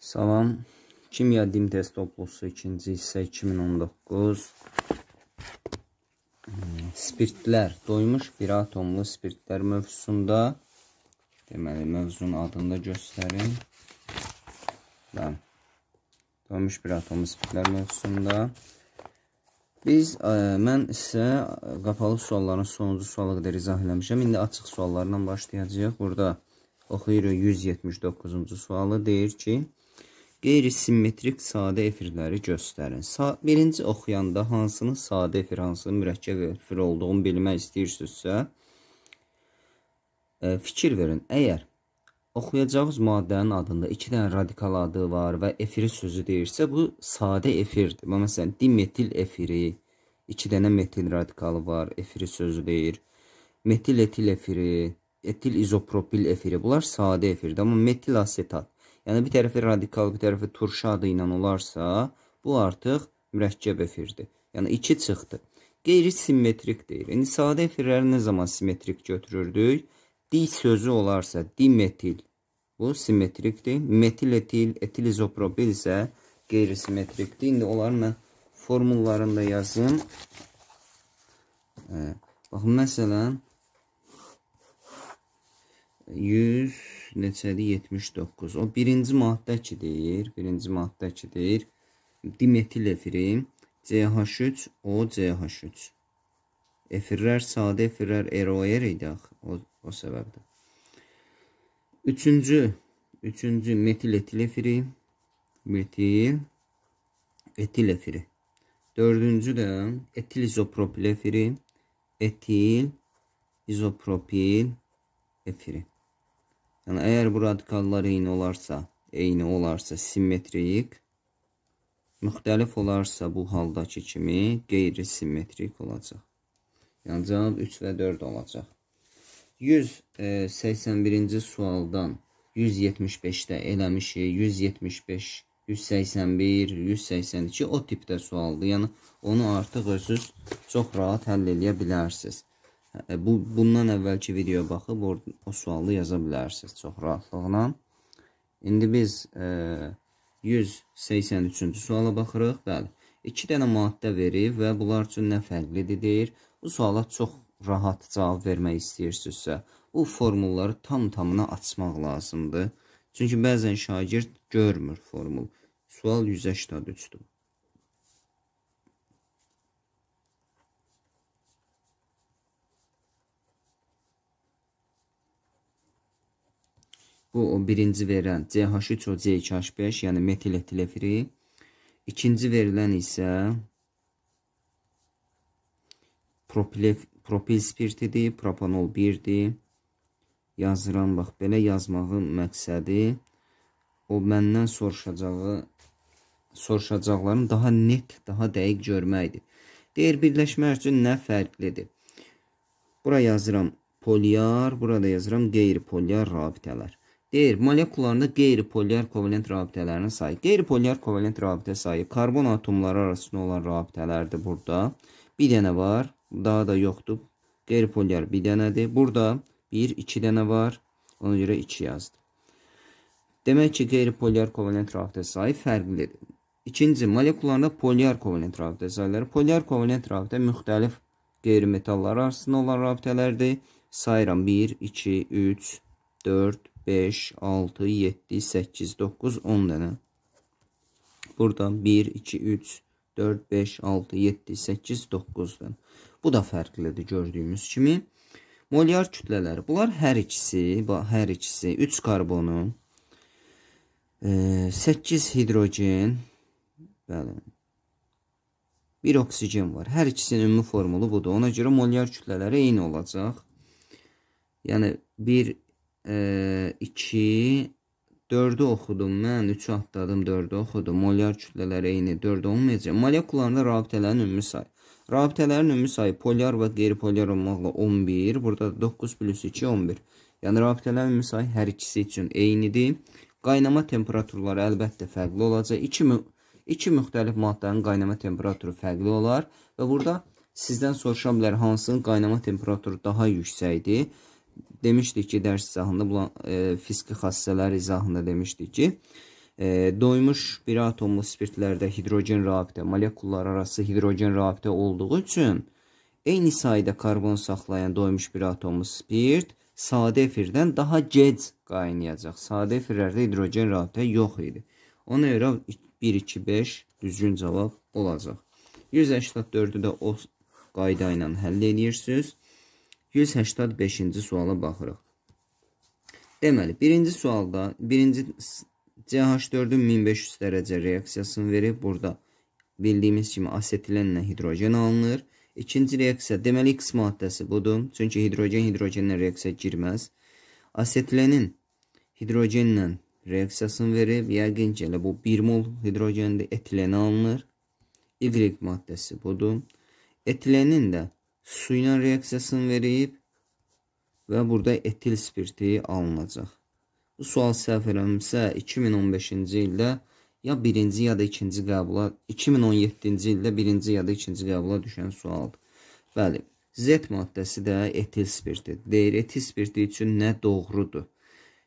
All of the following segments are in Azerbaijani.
Salam. Kimya dim test toplusu 2-ci hissə 2019. Hmm, spirtlər, doymuş bir atomlu spirtlər mövzusunda deməli mövzunun adını da göstərim. Bəli. Doymuş bir atomlu spirtlər mövzusunda biz ə, e, mən isə qapalı sualların sonuncu suala qədər izah eləmişəm. İndi açıq suallarla başlayacağıq. Burada oxuyuruq 179-cu sualı deyir ki: qeyri-simmetrik sadə efirləri göstərin. Sa birinci oxuyanda hansının sadə efir, hansının mürəkkəb efir olduğunu bilmək istəyirsinizsə, e, fikir verin. Əgər oxuyacağınız maddənin adında 2 dənə radikal adı var və efiri sözü deyirsə, bu sadə efirdir. Məsələn, dimetil efiri, 2 dənə metil radikalı var, efiri sözü deyir. Metil etil efiri, etil izopropil efiri. Bunlar sadə efirdir, amma metil asetat Yəni bir tərəfi radikal, bir tərəfi turşu adı ilə olarsa, bu artıq mürəkkəb efirdir. Yəni 2 çıxdı. Qeyri-simmetrik deyir. İndi yəni, sadə efirləri nə zaman simmetrik götürürdük? Di sözü olarsa dimetil bu simmetrikdir. Metil etil, etil izopropil isə qeyri-simmetrikdir. İndi onları mən formullarını da yazım. Hə, baxın, məsələn 100 neçədir? 79. O birinci maddə 2-dir. Birinci maddə 2-dir. Dimetil efiri CH3OCH3. Efirlər sadə efirlər eroer idi axı. O, o səbəbdən. Üçüncü, üçüncü metil etil efiri. Metil etil efiri. Dördüncü də etil izopropil efiri. Etil izopropil efiri. Yəni əgər bu radikallar eyni olarsa, eyni olarsa simmetrik, müxtəlif olarsa bu haldakı kimi qeyri-simmetrik olacaq. Yəni cavab 3 və 4 olacaq. 181-ci e, sualdan 175-də eləmişik. 175, 181, 182 o tipdə sualdır. Yəni onu artıq özünüz çox rahat həll edə bilərsiniz. E, bu bundan əvvəlki videoya baxıb o, o sualı yaza bilərsiniz çox rahatlıqla. İndi biz e, 183-cü suala baxırıq. Bəli. 2 dənə maddə verib və bunlar üçün nə fərqlidir deyir. Bu suala çox rahat cavab vermək istəyirsinizsə, bu formulları tam-tamına açmaq lazımdır. Çünki bəzən şagird görmür formul. Sual 183-dür. Bu birinci verilən CH3OC2H5, yəni metil etilefiri. İkinci verilən isə propil spirtidir, propanol 1-dir. Yazıram, bax, belə yazmağın məqsədi o məndən soruşacağı, soruşacaqlarını daha net, daha dəqiq görməkdir. Deyir, birləşmək üçün nə fərqlidir? Bura yazıram poliyar, burada yazıram qeyri-poliyar rabitələr. Deyir, molekularında qeyri-polyar kovalent rabitələrin sayı. Qeyri-polyar kovalent rabitə sayı karbon atomları arasında olan rabitələrdir burada. Bir dənə var, daha da yoxdur. Qeyri-polyar bir dənədir. Burada 1, 2 dənə var. Ona görə 2 yazdım. Demək ki, qeyri-polyar kovalent rabitə sayı fərqlidir. İkinci, molekularda polyar kovalent rabitə sayıları. Polyar kovalent rabitə müxtəlif qeyri-metallar arasında olan rabitələrdir. Sayıram 1, 2, 3, 4, 5, 6, 7, 8, 9, 10 dənə. Burada 1, 2, 3, 4, 5, 6, 7, 8, 9 dənə. Bu da fərqlidir gördüyümüz kimi. Molyar kütlələri. Bunlar hər ikisi, hər ikisi 3 karbonu, 8 e, hidrogen, bəli, 1 oksigen var. Hər ikisinin ümumi formulu budur. Ona görə molyar kütlələri eyni olacaq. Yəni 1 2 4-ü oxudum mən, 3-ü atladım, 4-ü oxudum. Molyar kütlələr eyni, 4 olmayacaq. Molekularında rabitələrin ümumi sayı. Rabitələrin ümumi sayı polyar və qeyri-polyar olmaqla 11, burada 9 plus 2 11. Yəni rabitələrin ümumi sayı hər ikisi üçün eynidir. Qaynama temperaturları əlbəttə fərqli olacaq. İki, mü iki müxtəlif maddənin qaynama temperaturu fərqli olar və burada sizdən soruşa bilər hansının qaynama temperaturu daha yüksəkdir demişdik ki, dərs izahında bulan, e, fiziki xassələr izahında demişdik ki, e, doymuş bir atomlu spirtlərdə hidrogen rabitə, molekullar arası hidrogen rabitə olduğu üçün eyni sayda karbon saxlayan doymuş bir atomlu spirt sadə efirdən daha gec qaynayacaq. Sadə efirlərdə hidrogen rabitə yox idi. Ona görə 1 2 5 düzgün cavab olacaq. 184-ü də o qayda ilə həll edirsiniz. 185-ci suala baxırıq. Deməli, birinci sualda, birinci CH4-ün 1500 dərəcə reaksiyasını verib, burada bildiyimiz kimi asetilenlə hidrogen alınır. İkinci reaksiya, deməli X maddəsi budur. Çünki hidrogen hidrogenlə reaksiya girməz. Asetilenin hidrogenlə reaksiyasını verib, yəqin ki, elə bu 1 mol hidrogendə etilen alınır. Y maddəsi budur. Etilenin də su ilə reaksiyasını verib və burada etil spirti alınacaq. Bu sual səhv eləmirəmsə 2015-ci ildə ya 1-ci ya da 2-ci qəbula 2017-ci ildə 1-ci ya da 2-ci qəbula düşən sualdır. Bəli, Z maddəsi də etil spirtidir. Deyir, etil spirti üçün nə doğrudur?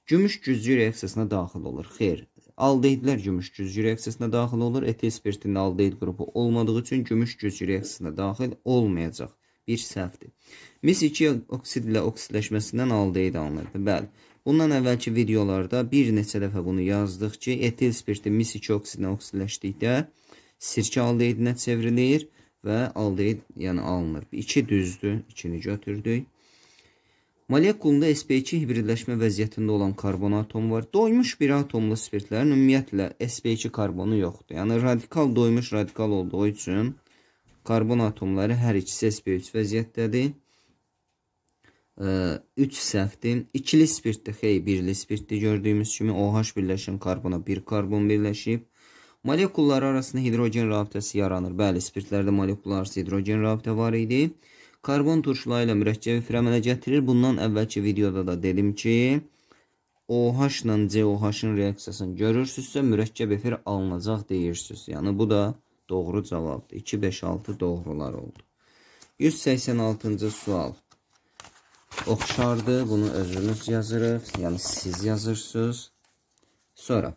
Gümüş güzgü reaksiyasına daxil olur. Xeyr, aldeidlər gümüş güzgü reaksiyasına daxil olur. Etil spirtinin aldeid qrupu olmadığı üçün gümüş güzgü reaksiyasına daxil olmayacaq bir səhvdir. Mis 2 oksid ilə oksidləşməsindən əldə edilir. Bəli. Bundan əvvəlki videolarda bir neçə dəfə bunu yazdıq ki, etil spirti mis 2 oksidlə oksidləşdikdə sirkə aldehidinə çevrilir və aldehid yəni alınır. 2 düzdür, 2-ni götürdük. Molekulunda SP2 hibridləşmə vəziyyətində olan karbon atomu var. Doymuş bir atomlu spirtlərin ümumiyyətlə SP2 karbonu yoxdur. Yəni radikal doymuş radikal olduğu üçün Karbon atomları hər ikisi SP3 vəziyyətdədir. 3 səhvdir. İkili spirtdir, xey, birli spirtdir. Gördüyümüz kimi OH birləşən karbona bir karbon birləşib. Molekullar arasında hidrogen rabitəsi yaranır. Bəli, spirtlərdə molekullar arası hidrogen rabitə var idi. Karbon turşula ilə mürəkkəbi firəmələ gətirir. Bundan əvvəlki videoda da dedim ki, OH ilə COH-ın reaksiyasını görürsünüzsə, mürəkkəb efir alınacaq deyirsiniz. Yəni, bu da doğru cavabdır. 2, 5, 6 doğrular oldu. 186-cı sual. Oxşardır. Bunu özünüz yazırıq. Yəni, siz yazırsınız. Sonra.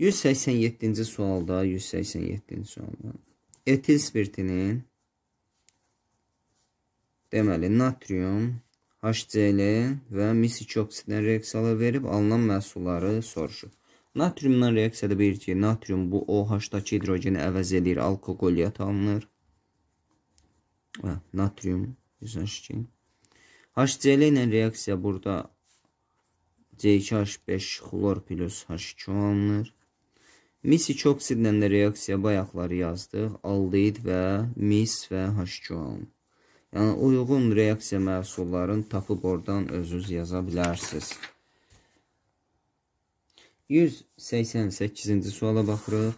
187-ci sualda, 187-ci sualda. Etil spirtinin deməli natrium, HCl və mis 2 oksiddən reaksiyalar verib alınan məhsulları soruşub. Natriumdan reaksiyada verir ki, natrium bu OH-dakı hidrogeni əvəz edir, alkoqoliyyat alınır. Və natrium 102. HCl ilə reaksiya burada C2H5 xlor plus H2 alınır. Mis ikoksidlə də reaksiya bayaqları yazdıq. Aldehid və mis və H2 alınır. Yəni uyğun reaksiya məhsullarını tapıb oradan özünüz yaza bilərsiniz. 188-ci suala baxırıq.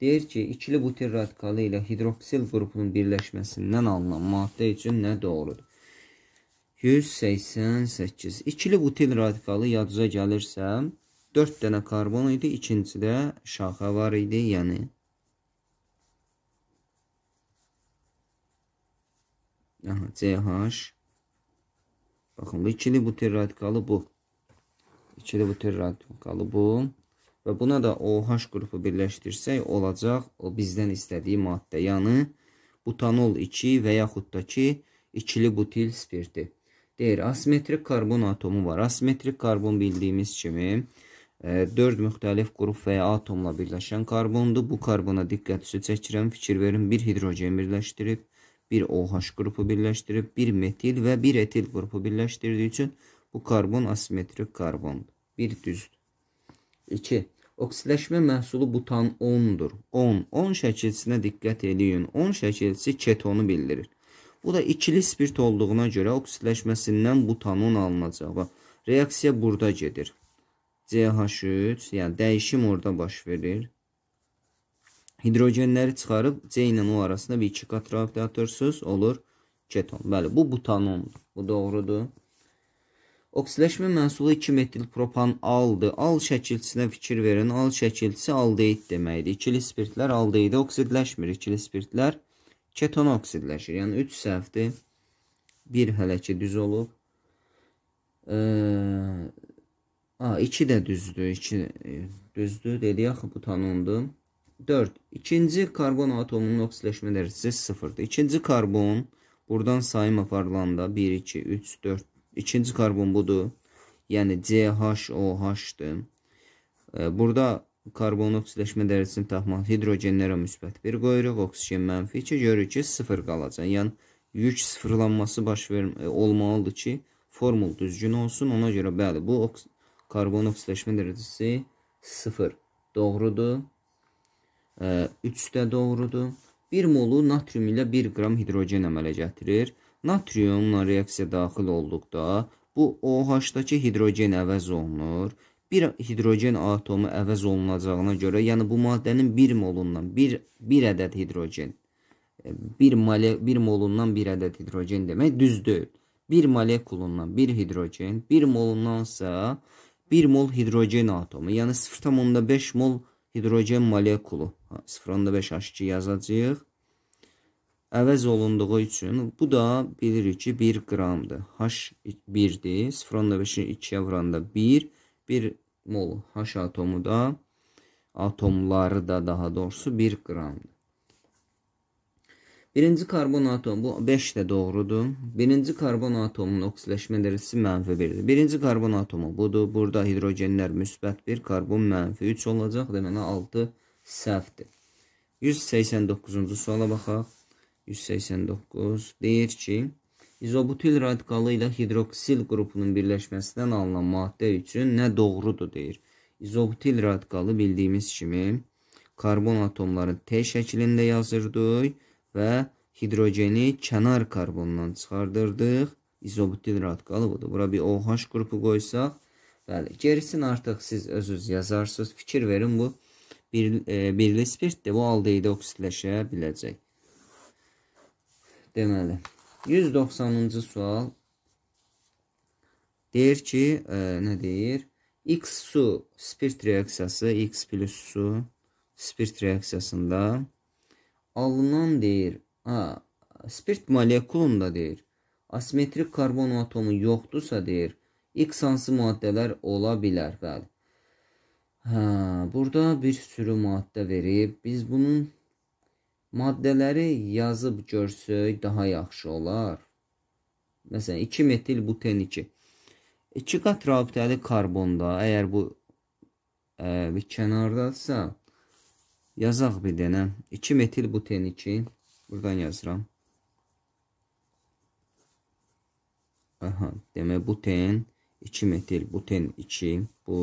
Deyir ki, ikili butir radikalı ilə hidroksil qrupunun birləşməsindən alınan maddə üçün nə doğrudur? 188. İkili butil radikalı yadıza gəlirsə, 4 dənə karbon idi, ikincidə şaxə var idi, yəni Aha, CH. Baxın, bu ikili butir radikalı bu. İkili butir radikalı bu və buna da OH qrupu birləşdirsək olacaq o bizdən istədiyi maddə, yəni butanol 2 və yaxud da ki ikili butil spirti. Deyir, asimetrik karbon atomu var. Asimetrik karbon bildiyimiz kimi 4 e, müxtəlif qrup və ya atomla birləşən karbondur. Bu karbona diqqətisi çəkirəm, fikir verin. Bir hidrogen birləşdirib, bir OH qrupu birləşdirib, bir metil və bir etil qrupu birləşdirdiyi üçün bu karbon asimetrik karbondur. Bir düzdür. 2. Oksiləşmə məhsulu butan 10-dur. 10. 10 şəkilçisinə diqqət eləyin. 10 şəkilçisi ketonu bildirir. Bu da ikili spirt olduğuna görə oksidləşməsindən butanın alınacağı reaksiya burada gedir. CH3, yəni dəyişim orada baş verir. Hidrogenləri çıxarıb C ilə O arasında bir iki qat rahatlatırsınız, olur keton. Bəli, bu butanondur. Bu doğrudur. Oksiləşmə məhsulu 2 metil propan aldı. Al şəkilçisinə fikir verin. Al şəkilçisi aldeyid deməkdir. İkili spirtlər aldeyidi oksidləşmir. İkili spirtlər keton oksidləşir. Yəni 3 səhvdir. 1 hələ ki düz olub. E, a, 2 də düzdür. 2 e, düzdür dedi axı bu tanındı. 4. İkinci karbon atomunun oksidləşmə dərəcəsi 0-dır. İkinci karbon burdan sayım aparılanda 1 2 3 4 İkinci karbon budur. Yəni CHOH-dır. Burada karbon oksidləşmə dərəcəsini tapmaq hidrogenlərə müsbət 1 qoyuruq, oksigen mənfi 2 görürük ki, 0 qalacaq. Yəni yük sıfırlanması baş vermə e, olmalıdır ki, formul düzgün olsun. Ona görə bəli, bu oks karbon oksidləşmə dərəcəsi 0 doğrudur. 3 də doğrudur. 1 molu natrium ilə 1 qram hidrogen əmələ gətirir. Natriumla reaksiya daxil olduqda bu OH-dakı hidrogen əvəz olunur. Bir hidrogen atomu əvəz olunacağına görə, yəni bu maddənin 1 molundan 1 1 ədəd hidrogen 1 e, mole 1 molundan 1 ədəd hidrogen demək düz deyil. 1 molekulundan 1 hidrogen, 1 molundansa 1 mol hidrogen atomu, yəni 0,5 mol hidrogen molekulu. 0,5 H2 yazacağıq əvəz olunduğu üçün bu da bilirik ki 1 qramdır. H 1-dir. 0.5-i 2-yə vuranda 1, 1 mol H atomu da atomları da daha doğrusu 1 qramdır. Birinci karbon atomu, bu 5 də doğrudur. Birinci karbon atomunun oksidləşmə dərəcəsi mənfi 1-dir. Birinci karbon atomu budur. Burada hidrogenlər müsbət 1, karbon mənfi 3 olacaq. Deməli 6 səhvdir. 189-cu suala baxaq. 189 deyir ki, izobutil radikalı ilə hidroksil qrupunun birləşməsindən alınan maddə üçün nə doğrudur deyir. İzobutil radikalı bildiyimiz kimi karbon atomları T şəklində yazırdıq və hidrogeni kənar karbondan çıxardırdıq. İzobutil radikalı budur. Bura bir OH qrupu qoysaq, bəli, gerisini artıq siz özünüz yazarsınız. Fikir verin bu bir, e, birli spirtdir. Bu aldehid oksidləşə biləcək. Deməli, 190-cı sual deyir ki, ə, e, nə deyir? X su spirt reaksiyası, X plus su spirt reaksiyasında alınan deyir, ha, spirt molekulunda deyir, asimetrik karbon atomu yoxdursa deyir, X hansı maddələr ola bilər, bəli. Hə, burada bir sürü maddə verib. Biz bunun maddələri yazıb görsək daha yaxşı olar. Məsələn, 2 metil buten 2. 2 e, qat rabitəli karbonda, əgər bu ə, e, bir kənardadsa, yazaq bir dənə. 2 metil buten 2. Buradan yazıram. Aha, demək buten 2 metil buten 2 bu.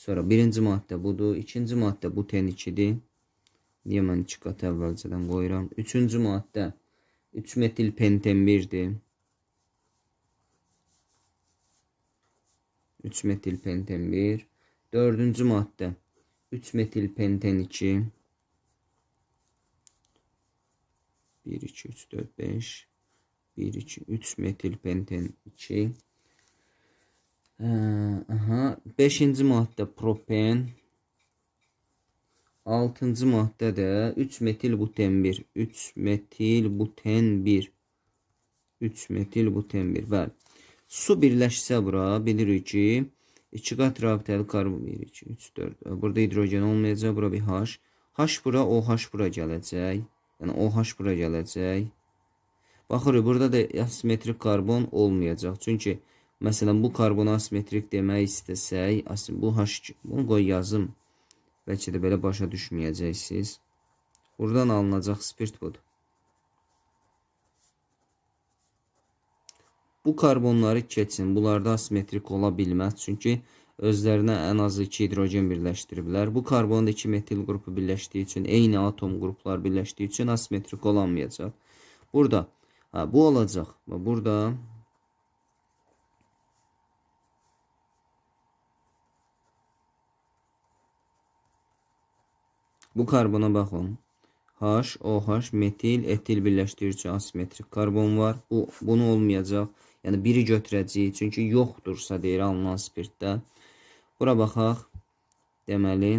Sonra birinci maddə budur, ikinci maddə buten 2-dir. Niyə mən çiqat əvvəlcədən qoyuram? Üçüncü madde 3 metil penten 1-dir. 3 metil penten 1. Dördüncü madde 3 metil penten 2. 1, 2, 3, 4, 5. 1, 2, 3 metil penten 2. Ee, aha. Beşinci madde Propen. 6-cı maddədə 3 metil buten 1, 3 metil buten 1, 3 metil buten 1, bəli. Su birləşsə bura bilirik ki, 2 qat rabitəli karbon 1, 2, 3, 4, burada hidrogen olmayacaq, bura bir H, H bura, OH bura gələcək, yəni OH bura gələcək. Baxırıq, burada da asimetrik karbon olmayacaq, çünki məsələn bu karbonu asimetrik demək istəsək, bu H, bunu qoy yazım, Bəlkə də belə başa düşməyəcəksiniz. Buradan alınacaq spirt budur. Bu karbonları keçin. Bunlarda asimetrik ola bilməz. Çünki özlərinə ən azı 2 hidrogen birləşdiriblər. Bu karbonda 2 metil qrupu birləşdiyi üçün, eyni atom qruplar birləşdiyi üçün asimetrik olamayacaq. Burada, hə, bu olacaq. Burada Bu karbona baxın. H, OH, metil, etil birləşdirici asimetrik karbon var. Bu, bunu olmayacaq. Yəni, biri götürəcəyik. Çünki yoxdursa deyir alınan spirtdə. Bura baxaq. Deməli,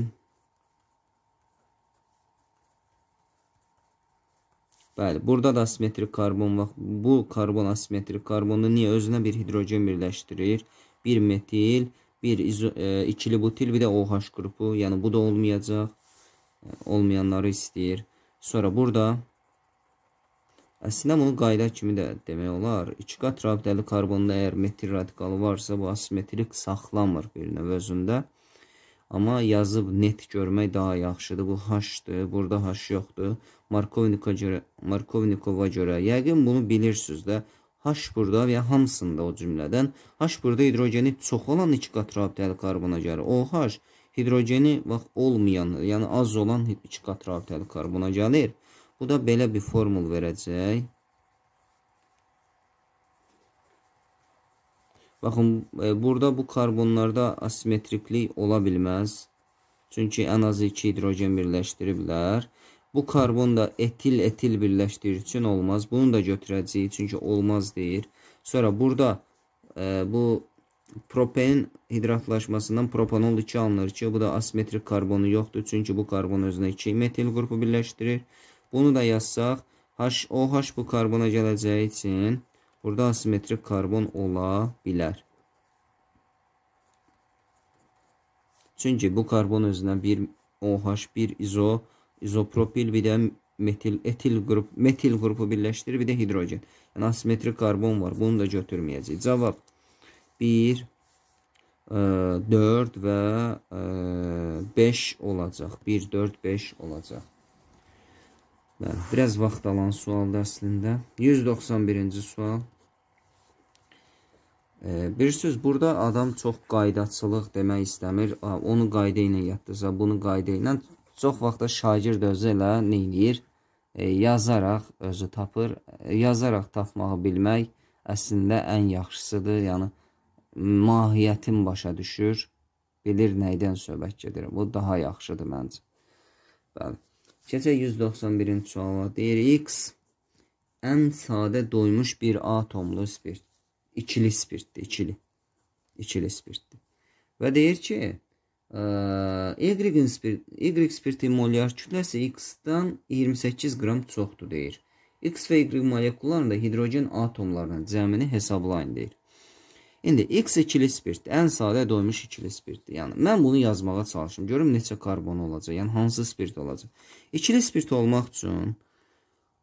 Bəli, burada da asimetrik karbon var. Bu karbon asimetrik karbonu niyə özünə bir hidrogen birləşdirir? Bir metil, bir izo, e, ikili butil, bir də OH qrupu. Yəni bu da olmayacaq olmayanları istəyir. Sonra burada Əslində bunu qayda kimi də demək olar. İki qat rabitəli karbonda əgər metil radikalı varsa, bu asimetrik saxlamır bir növ özündə. Amma yazıb net görmək daha yaxşıdır. Bu H-dır, burada H yoxdur. Markovnikova görə, Markovnikova görə yəqin bunu bilirsiniz də. H burada və ya hamısında o cümlədən. H burada hidrogeni çox olan iki qat rabitəli karbona gəlir. OH hidrogeni bax olmayan, yəni az olan iki qat rabitəli karbona gəlir. Bu da belə bir formul verəcək. Baxın, e, burada bu karbonlarda asimetriklik ola bilməz. Çünki ən azı 2 hidrogen birləşdiriblər. Bu karbon da etil-etil birləşdirir üçün olmaz. Bunu da götürəcəyik, çünki olmaz deyir. Sonra burada e, bu propen hidratlaşmasından propanol 2 alınır ki, bu da asimetrik karbonu yoxdur. Çünki bu karbon özünə 2 metil qrupu birləşdirir. Bunu da yazsaq, OH bu karbona gələcəyi üçün burada asimetrik karbon ola bilər. Çünki bu karbon özünə 1 OH, 1 izo, izopropil, bir də metil, etil qrup, metil qrupu birləşdirir, bir də hidrogen. Yəni asimetrik karbon var. Bunu da götürməyəcəyik. Cavab 1, 4 e, və 5 e, olacaq. 1, 4, 5 olacaq. Bəli, biraz vaxt alan sualdır əslində. 191-ci sual. E, Bilirsiniz, burada adam çox qaydaçılıq demək istəmir. Onu qayda ilə yatdırsa, bunu qayda ilə. Çox vaxtda şagird özü elə neynir? Yazaraq özü tapır. Yazaraq tapmağı bilmək əslində ən yaxşısıdır. Yəni, mahiyyətin başa düşür, bilir nəydən söhbət gedir. Bu daha yaxşıdır məncə. Bəli. Keçək 191-ci suala. Deyir X ən sadə doymuş bir atomlu spirt, ikili spirtdir, ikili. İkili spirtdir. Və deyir ki, e, Y spirt, Y spirtin molyar kütləsi X-dan 28 qram çoxdur deyir. X və Y molekullarında hidrogen atomlarının cəmini hesablayın deyir. İndi X ikili spirt ən sadə doymuş ikili spirtdir. Yəni mən bunu yazmağa çalışım. Görüm neçə karbon olacaq. Yəni hansı spirt olacaq? İkili spirt olmaq üçün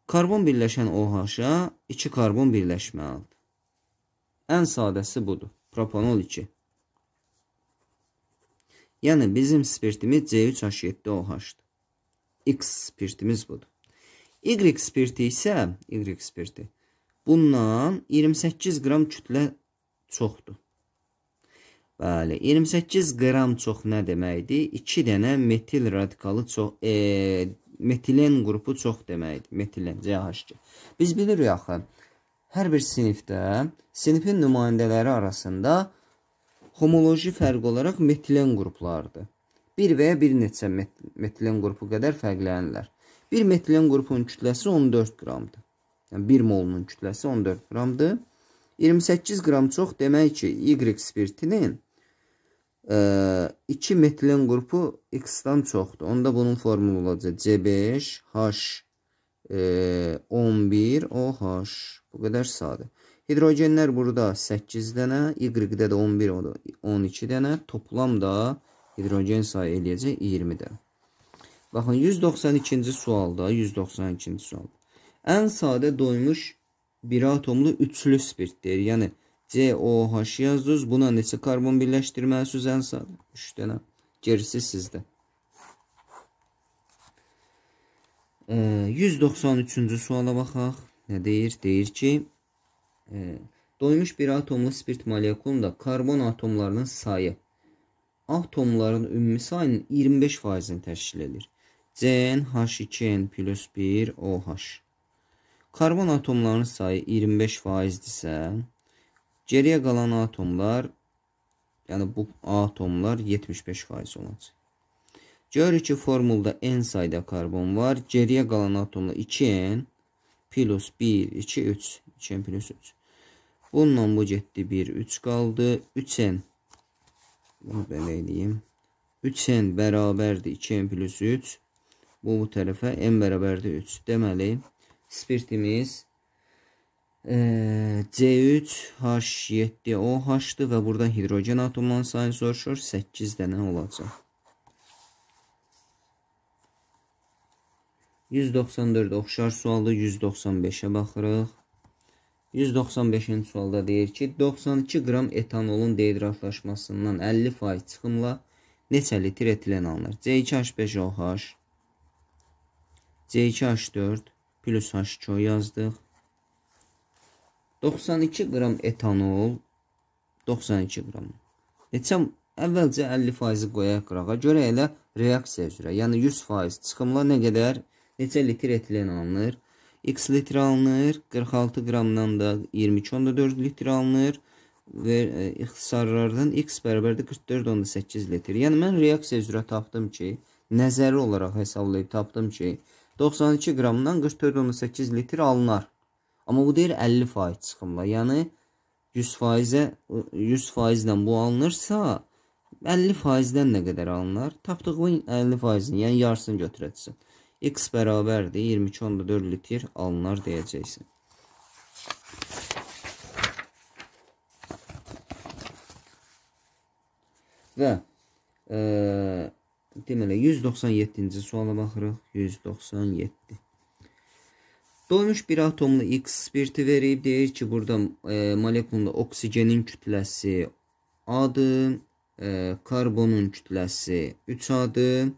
karbon birləşən OH-a 2 karbon birləşməlidir. Ən sadəsi budur. Propanol 2. Yəni bizim spirtimiz C3H7OH-dır. X spirtimiz budur. Y spirti isə Y spirti. Bundan 28 qram kütlə çoxdur. Bəli, 28 qram çox nə deməkdir? 2 dənə metil radikalı çox e, metilen qrupu çox deməkdir. Metilen CH2. Biz bilirik axı, hər bir sinifdə sinifin nümayəndələri arasında homoloji fərq olaraq metilen qruplardır. Bir və ya bir neçə met metilen qrupu qədər fərqlənirlər. Bir metilen qrupunun kütləsi 14 qramdır. Yəni 1 molunun kütləsi 14 qramdır. 28 qram çox demək ki, Y spiritinin ə, e, 2 metilen qrupu X-dan çoxdur. Onda bunun formulu olacaq C5H11OH. E, Bu qədər sadə. Hidrogenlər burada 8 dənə, Y-də də 11, o da 12 dənə. Toplam da hidrogen sayı eləyəcək 20 dənə. Baxın 192-ci sualda, 192-ci sualda ən sadə doymuş bir atomlu üçlü spirtdir. Yəni COH yazdınız. Buna neçə karbon birləşdirməlisiniz ən sadə? 3 dənə. Gerisi sizdə. 193-cü suala baxaq. Nə deyir? Deyir ki, e, doymuş bir atomlu spirt molekulunda karbon atomlarının sayı atomların ümumi sayının 25%-ni təşkil edir. CN, H2N plus 1, OH. Karbon atomlarının sayı 25%-dirsə, geriyə qalan atomlar, yəni bu atomlar 75% olacaq. Görürük ki, formulda n sayda karbon var. Geriyə qalan atomda 2n plus 1, 2, 3. 2n plus 3. Bununla bu getdi 1, 3 qaldı. 3n, bunu belə edeyim. 3n bərabərdir 2n plus 3. Bu, bu tərəfə n bərabərdir 3. Deməli, 3 spirtimiz e, C3H7OH-dır və burada hidrogen atomunun sayını soruşur. 8 dənə olacaq. 194 oxşar sualda 195-ə baxırıq. 195-ci sualda deyir ki, 92 qram etanolun deydratlaşmasından 50% çıxımla neçə litr etilen alınır? C2H5OH, C2H4, plus H2 yazdıq. 92 qram etanol 92 qram. Neçə əvvəlcə 50% qoyaq qırağa. Görə elə reaksiya üzrə, yəni 100% çıxımla nə qədər neçə litr etilen alınır? X litr alınır, 46 qramdan da 22.4 litr alınır və e, ixtisarlardan X bərabərdir 44.8 litr. Yəni mən reaksiya üzrə tapdım ki, nəzəri olaraq hesablayıb tapdım ki, 92 qramdan 44.8 litr alınar. Amma bu deyir 50% çıxımla. Yəni 100%-ə 100%-dən bu alınırsa 50%-dən nə qədər alınar? Tapdığın 50%-ni, yəni yarısını götürəcəksən. X bərabərdir 22.4 litr alınar deyəcəksən. Və ə, deməli 197-ci suala baxırıq. 197. Doymuş bir atomlu X spirti verib deyir ki, burada e, molekulunda oksigenin kütləsi A-dır, e, karbonun kütləsi 3A-dır.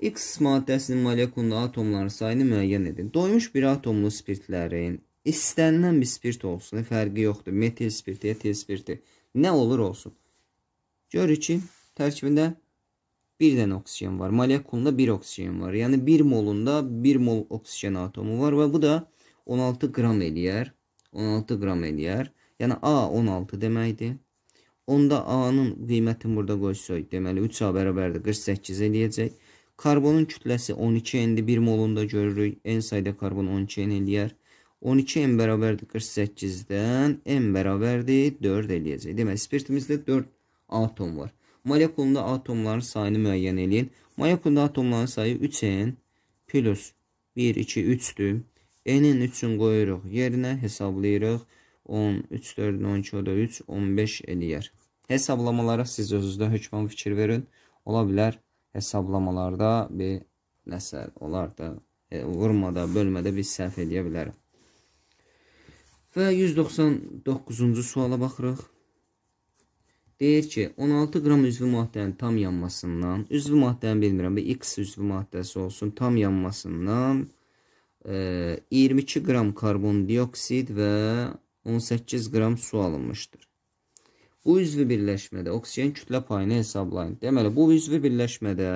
X maddəsinin molekulunda atomların sayını müəyyən edin. Doymuş bir atomlu spirtlərin istənilən bir spirt olsun, fərqi yoxdur. Metil spirti, etil spirti nə olur olsun. Görür ki, tərkibində bir dənə oksigen var. Molekulunda bir oksigen var. Yəni 1 molunda 1 mol oksigen atomu var və bu da 16 qram eləyər. 16 qram eləyər. Yəni A 16 deməkdir. Onda A-nın qiymətini burada qoysak, deməli 3A bərabərdir 48 eləyəcək. Karbonun kütləsi 12N-dir 1 molunda görürük. N sayda karbon 12N eləyər. 12N bərabərdir 48-dən N bərabərdir 4 eləyəcək. Deməli spiritimizdə 4 atom var molekulunda atomların sayını müəyyən eləyin. Molekulda atomların sayı 3n plus 1, 2, 3-dür. N-in 3-ünü qoyuruq yerinə, hesablayırıq. 10, 3, 4, 12, 3, 15 eləyər. Hesablamalara siz özünüzdə hökmən fikir verin. Ola bilər hesablamalarda bir nəsə, onlar da e, vurmada, bölmədə biz səhv eləyə bilərik. Və 199-cu suala baxırıq. Deyir ki, 16 qram üzvü maddənin tam yanmasından, üzvü maddəni bilmirəm, X üzvü maddəsi olsun, tam yanmasından e, 22 qram karbondioksid və 18 qram su alınmışdır. Bu üzvü birləşmədə oksigen kütlə payını hesablayın. Deməli, bu üzvü birləşmədə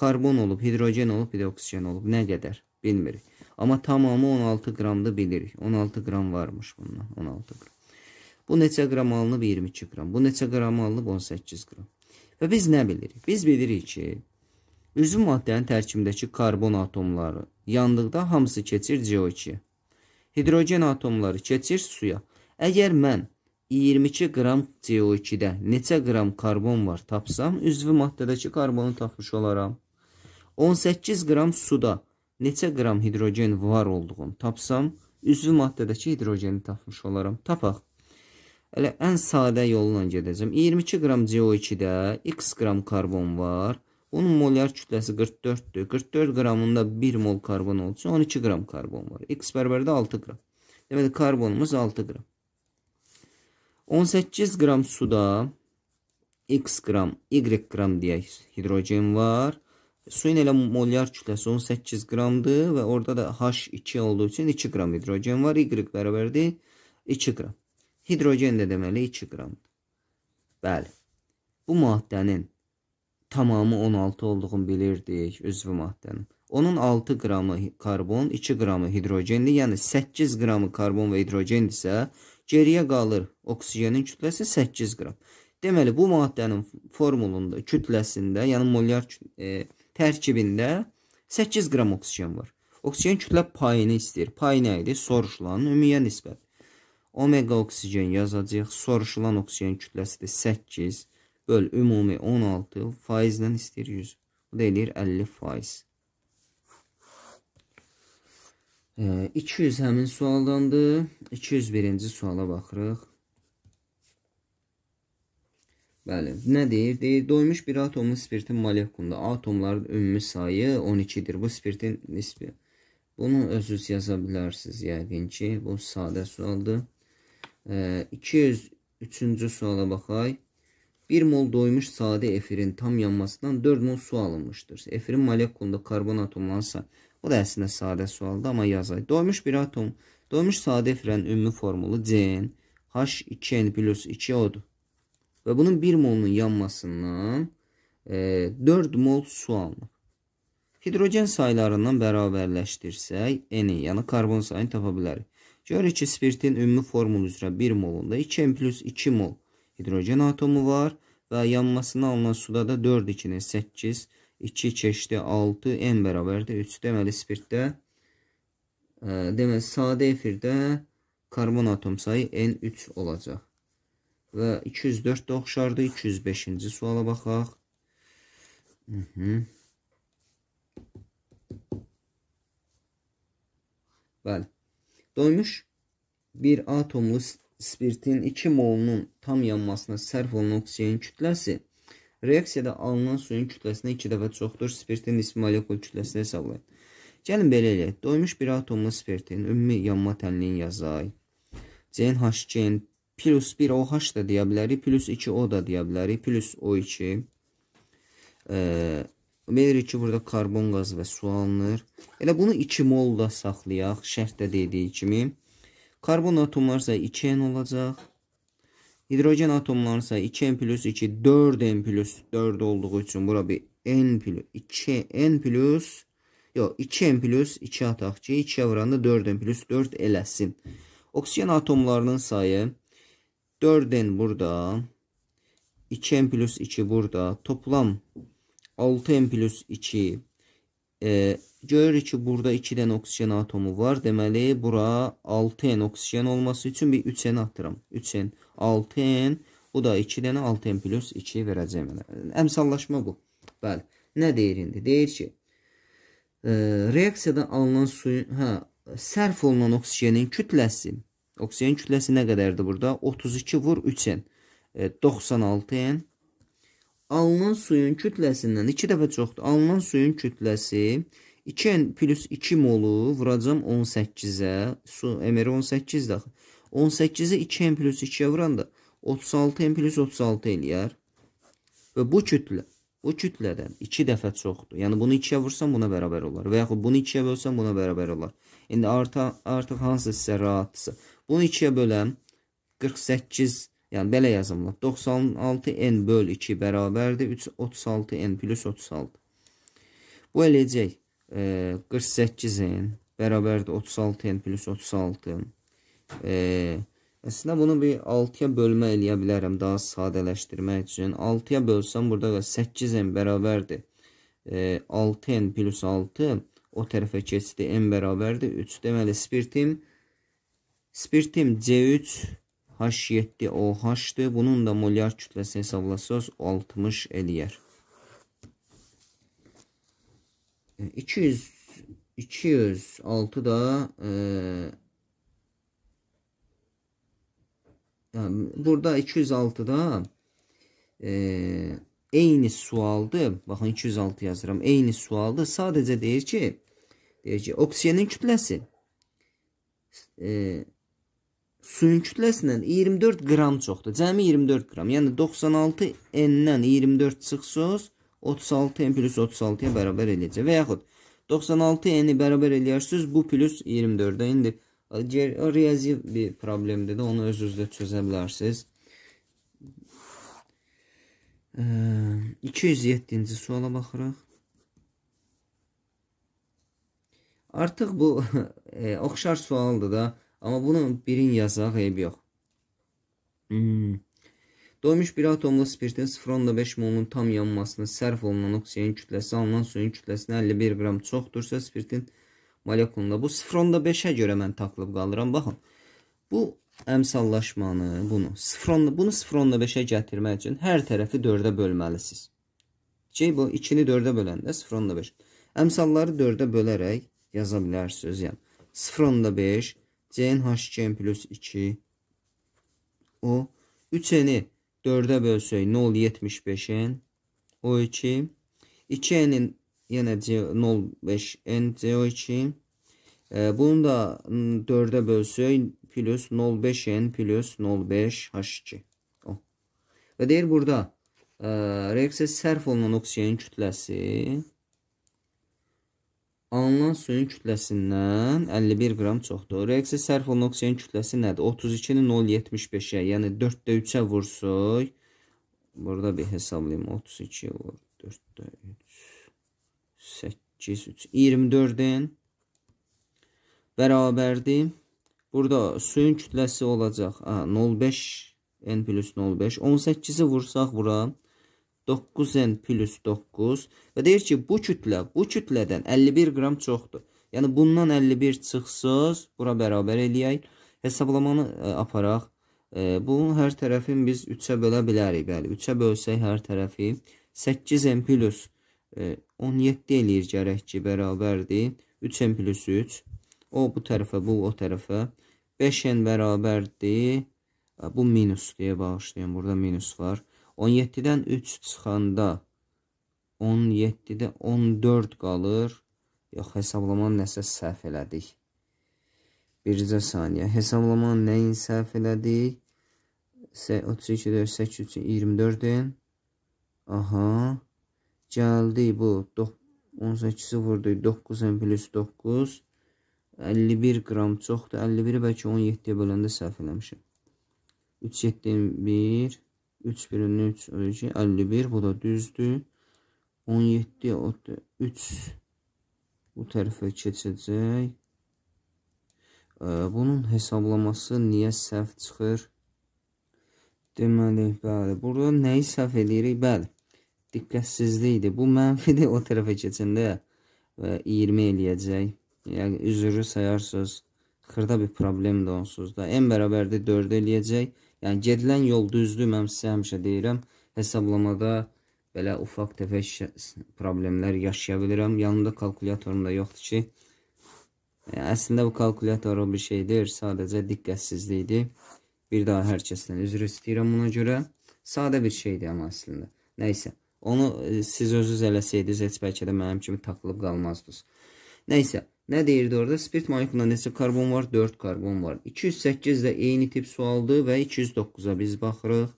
karbon olub, hidrogen olub, bir də oksigen olub. Nə qədər? Bilmirik. Amma tamamı 16 qramda bilirik. 16 qram varmış bundan, 16 qram. Bu neçə qram alınıb? 22 qram. Bu neçə qram alınıb? 18 qram. Və biz nə bilirik? Biz bilirik ki, üzvü maddənin tərkibindəki karbon atomları yandıqda hamısı keçir CO2-yə. Hidrogen atomları keçir suya. Əgər mən 22 qram CO2-də neçə qram karbon var tapsam, üzvü maddədəki karbonu tapmış olaram. 18 qram suda neçə qram hidrogen var olduğunu tapsam, üzvü maddədəki hidrogeni tapmış olaram. Tapaq. Elə ən sadə yolla gedəcəm. 22 qram CO2-də x qram karbon var. Bunun molyar kütləsi 44-dür. 44 qramında 1 mol karbon olduğu üçün 12 qram karbon var. X bərabərdə 6 qram. Deməli karbonumuz 6 qram. 18 qram suda x qram, y qram deyək hidrogen var. Suyun elə molyar kütləsi 18 qramdır və orada da H2 olduğu üçün 2 qram hidrogen var. Y bərabərdir 2 qram. Hidrogen də deməli 2 qramdır. Bəli. Bu maddənin tamamı 16 olduğunu bilirdik, üzvü maddənin. Onun 6 qramı karbon, 2 qramı hidrogendir, yəni 8 qramı karbon və hidrogendirsə, geriyə qalır oksigenin kütləsi 8 qram. Deməli bu maddənin formulunda, kütləsində, yəni molyar e, tərkibində 8 qram oksigen var. Oksigen kütlə payını istəyir. Pay nə idi? Soruşulan ümumiyyə nisbəti. Omega oksigen yazacağıq. Soruşulan oksigen kütləsi də 8 böl ümumi 16 faizlə istəyir 100. Bu da eləyir 50 faiz. E, 200 həmin sualdandır. 201-ci suala baxırıq. Bəli, nə deyir? Deyir, doymuş bir atomun spirtin molekulunda atomların ümumi sayı 12-dir. Bu spirtin nisbi. Bunu özünüz yaza bilərsiniz yəqin ki, bu sadə sualdır. 203-cü suala baxaq. 1 mol doymuş sadə efirin tam yanmasından 4 mol su alınmışdır. Efirin molekulunda karbon atomlansa, o da əslində sadə sualdır, amma yazaq. Doymuş bir atom, doymuş sadə efirin ümumi formulu CN H2N plus 2O-dur. Və bunun 1 molunun yanmasından e, 4 mol su alınır. Hidrogen saylarından bərabərləşdirsək, N-i, yəni karbon sayını tapa bilərik. Görürük ki, spirtin ümumi formulu üzrə 1 molunda 2N plus 2 mol hidrogen atomu var və yanmasına alınan suda da 4 2-nin 8, 2 keçdi 6, N bərabərdir 3. Deməli, spirtdə, ə, deməli, sadə efirdə karbon atom sayı N3 olacaq. Və 204 də oxşardı. 205-ci suala baxaq. Hı -hı. Bəli. Doymuş bir atomlu spirtin 2 molunun tam yanmasına sərf olunan oksigenin kütləsi reaksiyada alınan suyun kütləsinə 2 dəfə çoxdur. Spirtin nisbi molekul kütləsini hesablayın. Gəlin belə eləyək. Doymuş bir atomlu spirtin ümumi yanma tənliyini yazayıq. CnH2n plus 1 OH da deyə bilərik, plus 2 O da deyə bilərik, plus O2 e, Bilirik ki, burada karbon qazı və su alınır. Elə bunu 2 molda saxlayaq, şərtdə dediyi kimi. Karbon atomları isə 2N olacaq. Hidrogen atomları isə 2N plus 2, 4N plus 4 olduğu üçün bura bir N plus, 2N plus, yox, 2N plus 2 ataq ki, 2-yə vuranda 4N plus 4 eləsin. Oksigen atomlarının sayı 4N burada, 2N plus 2 burada, toplam 4 6n plus 2. E, görürük ki, burada 2 dənə oksigen atomu var. Deməli, bura 6n oksigen olması üçün bir 3n atdıram. 3n, 6n, bu da 2 dənə 6n plus 2 verəcəm. Əmsallaşma bu. Bəli. Nə deyir indi? Deyir ki, e, reaksiyadan alınan suyun, hə, sərf olunan oksigenin kütləsi, oksigen kütləsi nə qədərdir burada? 32 vur 3n, e, 96n alınan suyun kütləsindən 2 dəfə çoxdur. Alınan suyun kütləsi 2n plus 2 molu vuracam 18-ə. Su MR 18-dir axı. 18-i 2n plus 2-yə vuranda 36n plus 36 eləyər. Və bu kütlə, bu kütlədən 2 dəfə çoxdur. Yəni bunu 2-yə vursam buna bərabər olar və yaxud bunu 2-yə bölsəm buna bərabər olar. İndi artıq artıq hansısa rahatsa. Bunu 2-yə böləm 48 Yəni belə yazılmır. 96n böl 2 bərabərdir 3 36n plus 36. Bu eləyəcək e, 48n bərabərdir 36n plus 36. E, əslində bunu bir 6-ya bölmə eləyə bilərəm daha sadələşdirmək üçün. 6-ya bölsəm burada 8n bərabərdir e, 6n plus 6 o tərəfə keçdi n bərabərdir 3. Deməli spirtim spirtim C3 H7OH-dir. Bunun da molyar kütləsi hesablasanız 60 eləyər. 200 e, 206 da e, yəni burada 206 da e, eyni sualdır. Baxın 206 yazıram. Eyni sualdır. Sadəcə deyir ki, deyir ki, oksigenin kütləsi e, suyun kütləsindən 24 qram çoxdur. Cəmi 24 qram. Yəni 96 n-dən 24 çıxsınız, 36 n plus 36-ya bərabər eləyəcək. Və yaxud 96 n-i bərabər eləyərsiniz, bu plus 24-də. İndi riyazi bir problemdir də, onu öz-özlə çözə bilərsiniz. 207-ci suala baxırıq. Artıq bu e, oxşar sualdır da. Amma bunun birini yazsaq eyb yox. Hmm. Doymuş bir atomlu spirtin 0.5 molun tam yanmasına sərf olunan oksigenin kütləsi alınan suyun kütləsinə 51 qram çoxdursa spirtin molekulunda bu 0.5-ə görə mən taxılıb qalıram. Baxın. Bu əmsallaşmanı, bunu 0 bunu 0.5-ə gətirmək üçün hər tərəfi 4-ə bölməlisiniz. Şey bu 2-ni 4-ə böləndə 0.5. Əmsalları 4-ə bölərək yaza bilərsiniz. Yəni 0.5 CNH2n plus 2 o 3n-i 4-ə bölsək 0.75n O2 2n-in yenə C 0.5n CO2 bunu da 4-ə bölsək plus 0.5n plus 0.5h2 o və deyir burada reaksiya sərf olunan oksigenin kütləsi alınan suyun kütləsindən 51 qram çoxdur. Reaksiya sərf olunan oksigen kütləsi nədir? 32-ni 0.75-ə, yəni 4-də 3-ə vursuq. Burada bir hesablayayım. 32 vur 4-də 3. 8, 3. 24-in bərabərdir. Burada suyun kütləsi olacaq. 0.5 n plus 0.5. 18-i vursaq bura. 0.5. 9n plus 9 və deyir ki, bu kütlə bu kütlədən 51 qram çoxdur. Yəni, bundan 51 çıxsız, bura bərabər eləyək. Hesablamanı ə, e, aparaq. Ə, e, bunun hər tərəfin biz 3-ə bölə bilərik. Bəli, 3-ə bölsək hər tərəfi 8n plus ə, e, 17 eləyir gərək ki, bərabərdir. 3n plus 3. O bu tərəfə, bu o tərəfə. 5n bərabərdir. Bu minus deyə bağışlayın. Burada minus var. 17-dən 3 çıxanda 17-də 14 qalır. Yox, hesablamanı nəsə səhv elədik. Bircə saniyə. Hesablamanı nəyin səhv elədik? 32 4 8 3 24-dən. Aha. Gəldi bu 18-i vurduq 9-dan plus 9. 51 qram çoxdur. 51-i bəlkə 17-yə böləndə səhv eləmişəm. 3 7 1 3 bölündən 3 ölçü 51. Bu da düzdür. 17 o da 3 bu tərəfə keçəcək. Bunun hesablaması niyə səhv çıxır? Deməli, bəli. Burada nəyi səhv edirik? Bəli. Diqqətsizlikdir. Bu mənfidir o tərəfə keçəndə 20 e, eləyəcək. Yəni üzrü sayarsınız. Xırda bir problem də onsuz da. M bərabərdir 4 eləyəcək. Yəni gedilən yol düzdür, mən sizə həmişə deyirəm, hesablamada belə ufaq təfək problemlər yaşaya bilirəm. Yanımda kalkulatorum da yoxdur ki, yəni, əslində bu kalkulyator o bir şeydir, sadəcə diqqətsizlikdir. Bir daha hər kəsdən üzr istəyirəm buna görə. Sadə bir şeydir amma əslində. Nəysə, onu e, siz özünüz eləsəydiniz, heç bəlkə də mənim kimi takılıb qalmazdınız. Nəysə, Nə deyirdi orada? Spirt molekulunda neçə karbon var? 4 karbon var. 208 də eyni tip sualdır və 209-a biz baxırıq.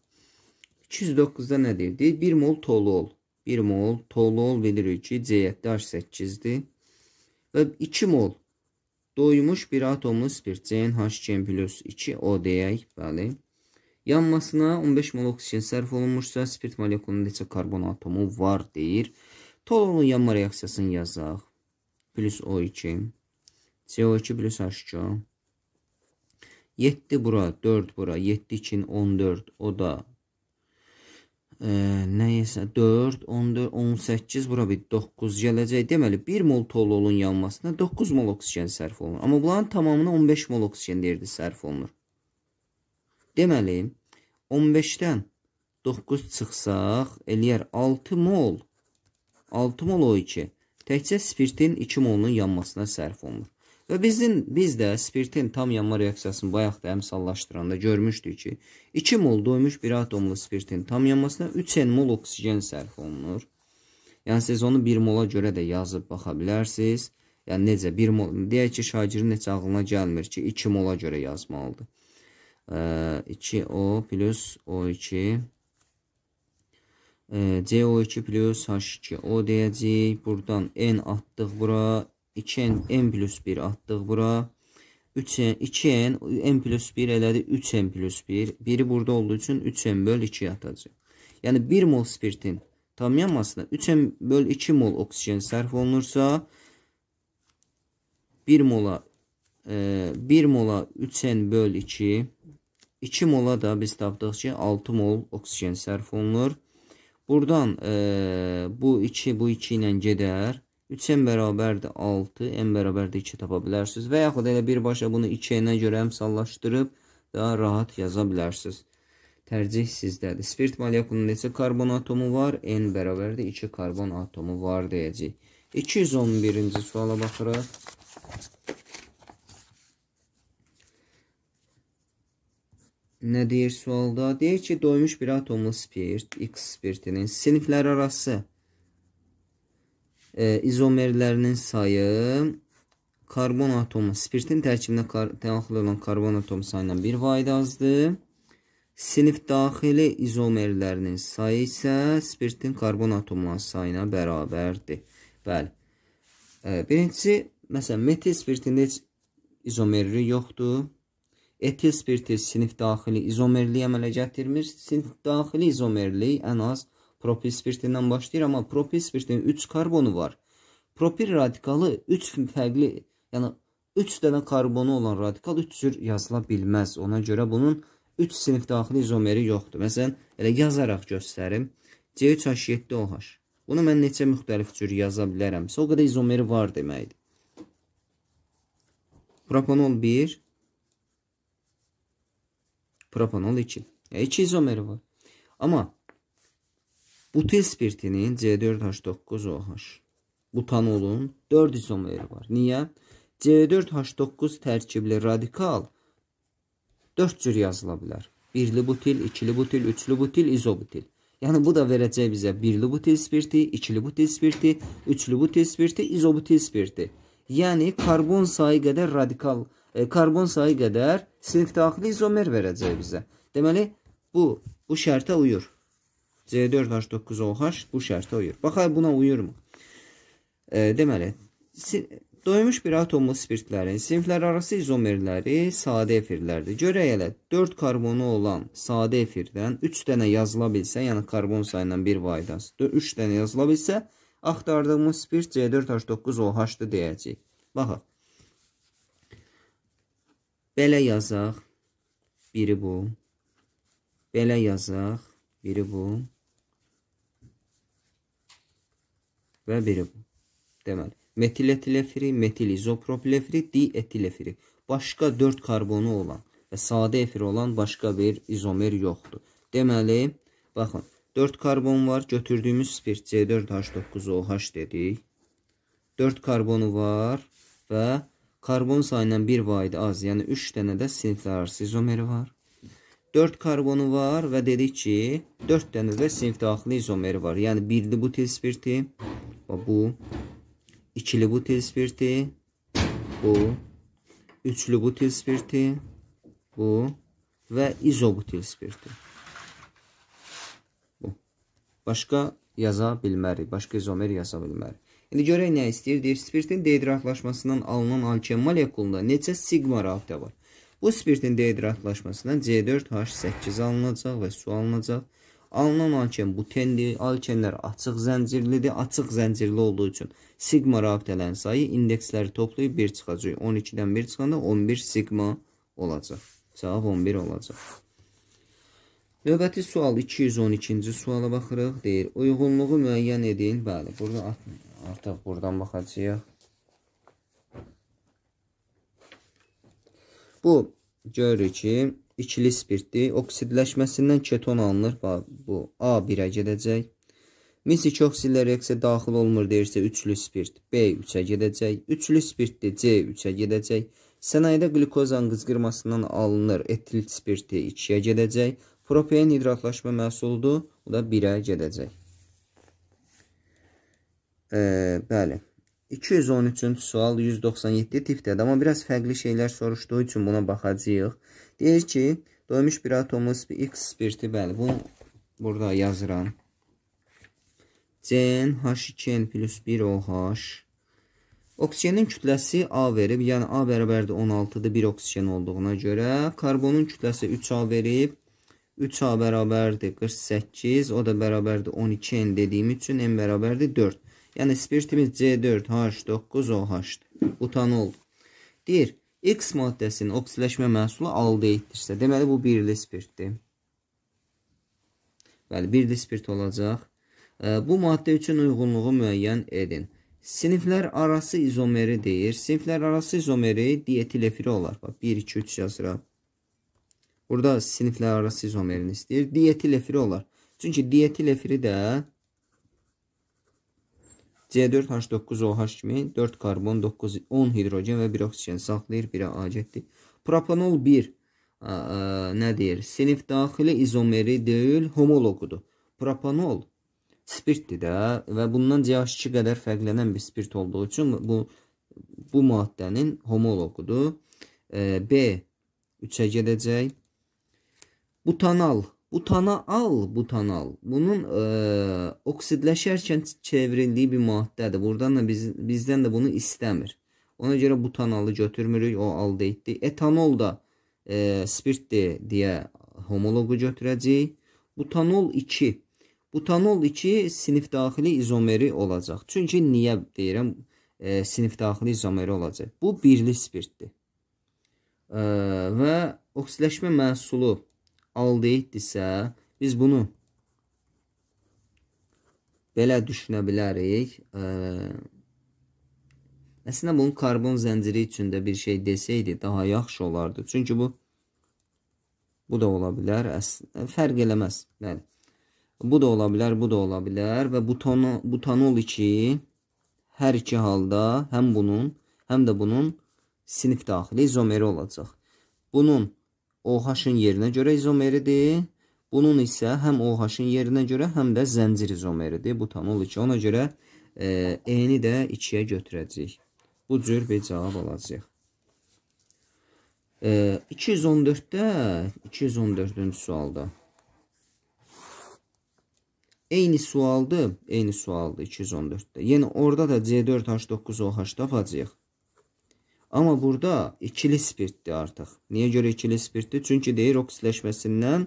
209-da nə deyirdi? 1 mol tolol. 1 mol tolol bilirik ki, C7H8-dir. Və 2 mol doymuş bir atomlu spirt CnH2 plus 2O deyək, bəli. Yanmasına 15 mol oksigen sərf olunmuşsa, spirt molekulunun neçə karbon atomu var deyir. Tololun yanma reaksiyasını yazaq plus O2. CO2 plus H2. 7 bura, 4 bura, 7 2 14, o da e, nəyəsə 4, 14, 18 bura bir 9 gələcək. Deməli 1 mol tololun yanmasına 9 mol oksigen sərf olunur. Amma bunların tamamına 15 mol oksigen deyirdi sərf olunur. Deməli 15-dən 9 çıxsaq eləyər 6 mol. 6 mol O2. Təkcə spirtin 2 molunun yanmasına sərf olunur. Və bizim, biz də spirtin tam yanma reaksiyasını bayaq da əmsallaşdıranda görmüşdük ki, 2 mol doymuş bir atomlu spirtin tam yanmasına 3 n mol oksigen sərf olunur. Yəni siz onu 1 mola görə də yazıb baxa bilərsiniz. Yəni necə 1 mol, deyək ki, şagirdin heç ağlına gəlmir ki, 2 mola görə yazmalıdır. 2O plus O2 CO2 plus H2O deyəcəyik. Buradan N atdıq bura. 2N, N plus 1 atdıq bura. 3N, 2N, N plus 1 elədi 3N plus 1. Biri burada olduğu üçün 3N böl 2 atacaq. Yəni 1 mol spirtin tam yanmasına 3N böl 2 mol oksigen sərf olunursa, 1 mola e, 1 mola 3N böl 2, 2 mola da biz tapdıq ki, 6 mol oksigen sərf olunur. Buradan e, bu 2 bu 2 ilə gedər. 3n bərabərdir 6, n bərabərdir 2 tapa bilərsiniz. Və yaxud elə birbaşa bunu 2-nə görə əmsallaşdırıb daha rahat yaza bilərsiniz. Tərcih sizdədir. Spirt molekulunun neçə karbon atomu var? N bərabərdir 2 karbon atomu var deyəcək. 211-ci suala baxırıq. Nə deyir sualda? Deyir ki, doymuş bir atomlu spirt, X spirtinin siniflər arası e, izomerlərinin sayı karbon atomu, spirtin tərkibində kar daxil olan karbon atomu sayından bir vaid azdır. Sinif daxili izomerlərinin sayı isə spirtin karbon atomunun sayına bərabərdir. Bəli. E, birincisi, məsələn, metil spirtində heç izomerli yoxdur etil spirti sinif daxili izomerliyi əmələ gətirmir. Sinif daxili izomerliyi ən az propil spirtindən başlayır, amma propil spirtinin 3 karbonu var. Propil radikalı 3 fərqli, yəni 3 dənə karbonu olan radikal 3 cür yazıla bilməz. Ona görə bunun 3 sinif daxili izomeri yoxdur. Məsələn, elə yazaraq göstərim. C3H7OH. Bunu mən neçə müxtəlif cür yaza bilərəm. O qədər izomeri var deməkdir. Propanol 1, propanol 2. E, 2 izomeri var. Amma butil spiritinin C4H9OH butanolun 4 izomeri var. Niyə? C4H9 tərkibli radikal 4 cür yazıla bilər. Birli butil, ikili butil, üçlü butil, izobutil. Yəni bu da verəcək bizə birli butil spirti, ikili butil spirti, üçlü butil spirti, izobutil spirti. Yəni karbon sayı qədər radikal radikal E, karbon sayı qədər sinif daxili izomer verəcək bizə. Deməli, bu, bu şərtə uyur. C4H9OH bu şərtə uyur. Baxaq, buna uyurmu? E, deməli, doymuş bir atomlu spirtlərin siniflər arası izomerləri sadə efirlərdir. Görək elə 4 karbonu olan sadə efirdən 3 dənə yazıla bilsə, yəni karbon sayından 1 vaydası, 3 dənə yazıla bilsə, axtardığımız spirt C4H9OH-dır deyəcək. Baxaq. Belə yazaq. Biri bu. Belə yazaq. Biri bu. Və biri bu. Deməli, metiletilefri, metilizoproplefri, dietilefri. Başqa 4 karbonu olan və sadə efir olan başqa bir izomer yoxdur. Deməli, baxın, 4 karbon var. Götürdüyümüz spirt C4H9OH dedik. 4 karbonu var və Karbon sayının bir vaidi az, yəni 3 dənə də siniflər arası izomeri var. 4 karbonu var və dedik ki, 4 dənə də sinif daxili izomeri var. Yəni birli butil spirti və bu, ikili butil spirti, bu, üçlü butil spirti, bu və izobutil spirti. Bu. Başqa yaza bilmərik, başqa izomer yaza bilmərik. İndi görək nə istəyir? Deyir, spirtin dehidratlaşmasından alınan alken molekulunda neçə sigma rabitə var? Bu spirtin dehidratlaşmasından C4H8 alınacaq və su alınacaq. Alınan alken butendir. Alkenlər açıq zəncirlidir. Açıq zəncirli olduğu üçün sigma rabitələrin sayı indeksləri toplayıb 1 çıxacaq. 12-dən 1 çıxanda 11 sigma olacaq. Cavab 11 olacaq. Növbəti sual 212-ci suala baxırıq. Deyir, uyğunluğu müəyyən edin. Bəli, burada atmayın. Artıq buradan baxacağıq. Bu görürük ki, ikili spirtdir. Oksidləşməsindən keton alınır. Bax, bu A1-ə gedəcək. Mis 2 oksidlər reaksiya daxil olmur deyirsə, üçlü spirt B3-ə gedəcək. Üçlü spirtdir C3-ə gedəcək. Sənayedə qlikozanın qızqırmasından alınır. Etil spirti 2-yə gedəcək. Propen hidratlaşma məhsuludur. O da 1-ə gedəcək. E, bəli. 213-cü sual 197 tipdədir, amma biraz fərqli şeylər soruşduğu üçün buna baxacağıq. Deyir ki, doymuş bir atomun X spirti, bəli, bunu burada yazıram. CN H2N plus 1OH. Oksigenin kütləsi A verib, yəni A bərabərdir 16-dır 1 oksigen olduğuna görə. Karbonun kütləsi 3A verib, 3A bərabərdir 48, o da bərabərdir 12N dediyim üçün N bərabərdir 4. Yəni spiritimiz C4H9OH-dır. Butanol. Deyir, X maddəsinin oksiləşmə məhsulu aldeiddirsə, deməli bu birli spiritdir. Bəli, birli spirit olacaq. Bu maddə üçün uyğunluğu müəyyən edin. Siniflər arası izomeri deyir. Siniflər arası izomeri dietil efiri olar. Bax 1 2 3 yazıram. Burada siniflər arası izomerini istəyir. Dietil efiri olar. Çünki dietil efiri də C4H9OH kimi 4 karbon, 9, 10 hidrogen və 1 oksigen saxlayır, 1-ə agentdir. Propanol 1 ə, nə deyir? Sinif daxili izomeri deyil, homoloqudur. Propanol spirtdir də və bundan CH2 qədər fərqlənən bir spirt olduğu üçün bu bu maddənin homoloqudur. E, B 3-ə gedəcək. Butanal Butana al, butanal. Bunun e, oksidləşərkən çevrildiyi bir maddədir. Buradan da biz, bizdən də bunu istəmir. Ona görə butanalı götürmürük, o aldehiddir. Etanol da e, spirtdir deyə homoloqu götürəcəyik. Butanol 2. Butanol 2 sinif daxili izomeri olacaq. Çünki niyə deyirəm e, sinif daxili izomeri olacaq? Bu birli spirtdir. E, və oksidləşmə məhsulu əldə etdisə, biz bunu belə düşünə bilərik. Ə, e, əslində bunun karbon zənciri üçün də bir şey desəydi daha yaxşı olardı. Çünki bu bu da ola bilər, əslində e, fərq eləməz. Bəli. Bu da ola bilər, bu da ola bilər və butonu butanol 2 hər iki halda həm bunun, həm də bunun sinif daxili izomeri olacaq. Bunun OH-in yerinə görə izomeridir. Bunun isə həm OH-in yerinə görə, həm də zəncir izomeridir. Butanol 2. Ona görə E-ni e də 2-yə götürəcəyik. Bu cür bir cavab alacaq. E, 214-də, 214-cü sualda. Eyni sualdı, eyni sualdı 214-də. Yəni, orada da C4H9OH tapacaq. Amma burada ikili spirtdir artıq. Niyə görə ikili spirtdir? Çünki deyir oksitləşməsindən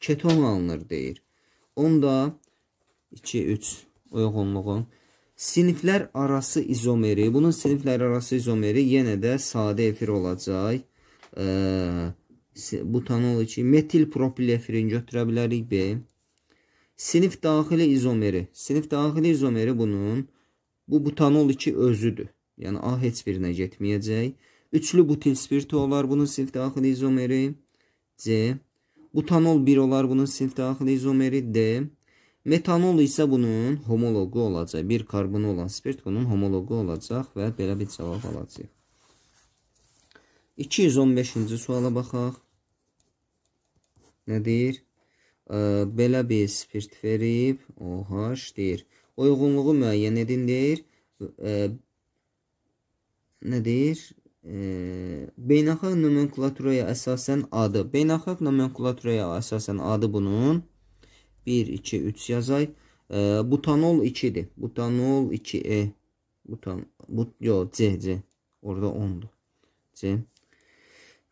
keton alınır deyir. Onda 2 3 uyğunluğu siniflər arası izomeri, bunun siniflər arası izomeri yenə də sadə efir olacaq. E, butanol 2 metil propil efirin götürə bilərik B. Sinif daxili izomeri. Sinif daxili izomeri bunun bu butanol 2 özüdür. Yəni A heç birinə getməyəcək. Üçlü butil spirti olar bunun sinif daxili izomeri C. Butanol 1 olar bunun sinif daxili izomeri D. Metanol isə bunun homoloqu olacaq. Bir karbonu olan spirt bunun homoloqu olacaq və belə bir cavab alacaq. 215-ci suala baxaq. Nə deyir? E, belə bir spirt verib, OH deyir. Uyğunluğu müəyyən edin deyir. E, nə deyir? E, beynəlxalq nomenklaturaya əsasən adı. Beynəlxalq nomenklaturaya əsasən adı bunun 1 2 3 yazay. E, butanol 2-dir. Butanol 2E. Butan but yo C C. Orda 10-dur. C.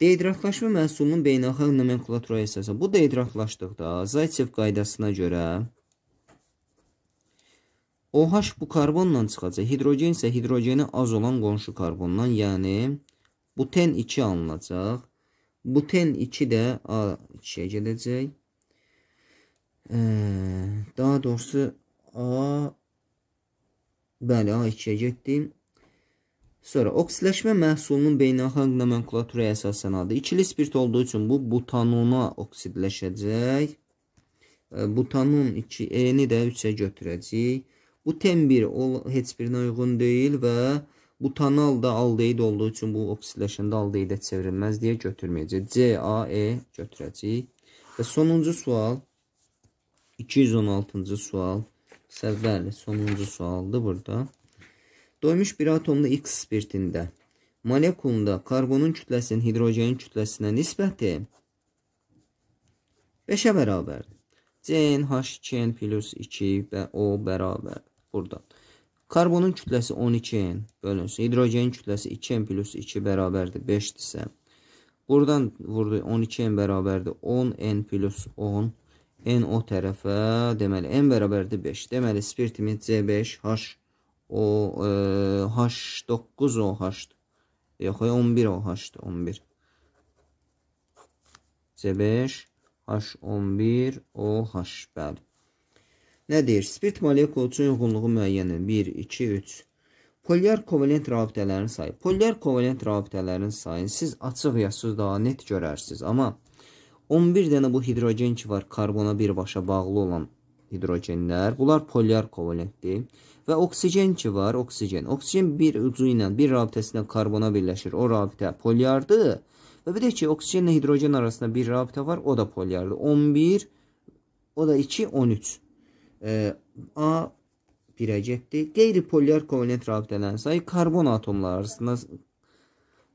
Deidratlaşma məhsulunun beynəlxalq nomenklaturaya əsasən. Bu deidratlaşdıqda Zaytsev qaydasına görə OH bu karbonla çıxacaq. Hidrogen isə hidrogeni az olan qonşu karbondan, yəni buten 2 alınacaq. Buten 2 də A2-yə gedəcək. E, daha doğrusu A bəli A2-yə getdi. Sonra oksitləşmə məhsulunun beynəlxalq nomenklaturaya əsasən adı ikili spirt olduğu üçün bu butanona oksidləşəcək. E, butanun 2 E-ni də 3-ə götürəcəyik. Bu ten 1 heç birinə uyğun deyil və butanal da aldeyd olduğu üçün bu oksidləşəndə aldeydə çevrilməz deyə götürməyəcək. C, A, E götürəcəyik. Və sonuncu sual 216-cı sual. Səvvəli sonuncu sualdır burada. Doymuş bir atomda X spirtində molekulunda karbonun kütləsinin hidrogenin kütləsinə nisbəti 5-ə bərabərdir. CnH2n plus 2 və o bərabərdir buradan. Karbonun kütləsi 12n bölünsün. Hidrogenin kütləsi 2n plus 2 bərabərdir 5-dirsə. Buradan vurdu 12n bərabərdir 10n plus 10. n o tərəfə, deməli n bərabərdir 5. Deməli spirtimiz C5H o e, H9OH-dır. Yox, 11OH-dır, 11. C5 H11OH, bəli. Nə deyir? Spirt molekulu üçün uyğunluğu müəyyən edin. 1, 2, 3. Polyar kovalent rabitələrin sayı. Polyar kovalent rabitələrin sayını siz açıq yazsız daha net görərsiniz. Amma 11 dənə bu hidrogen ki var, karbona birbaşa bağlı olan hidrogenlər. Bunlar polyar kovalentdir. Və oksigen ki var, oksigen. Oksigen bir ucu ilə, bir rabitəsində karbona birləşir. O rabitə polyardır. Və bir də ki, oksigenlə hidrogen arasında bir rabitə var, o da polyardır. 11, o da 2, 13. A birəcəkdir. Qeyri-polyar kovalent rabitələrin sayı karbon atomları arasında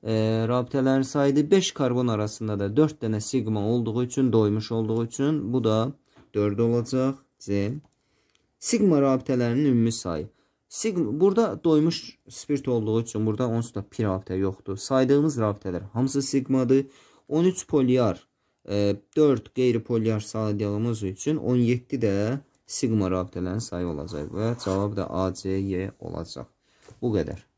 e, rabitələrin sayıdır. 5 karbon arasında da 4 dənə sigma olduğu üçün, doymuş olduğu üçün bu da 4 olacaq. C. Sigma rabitələrinin ümumi sayı. Sigma, burada doymuş spirt olduğu üçün burada onsuz da pi rabitə yoxdur. Saydığımız rabitələr hamısı sigmadır. 13 polyar, e, 4 qeyri-polyar saydığımız üçün 17 də sigma rabitələrin sayı olacaq və cavab da ACY olacaq. Bu qədər.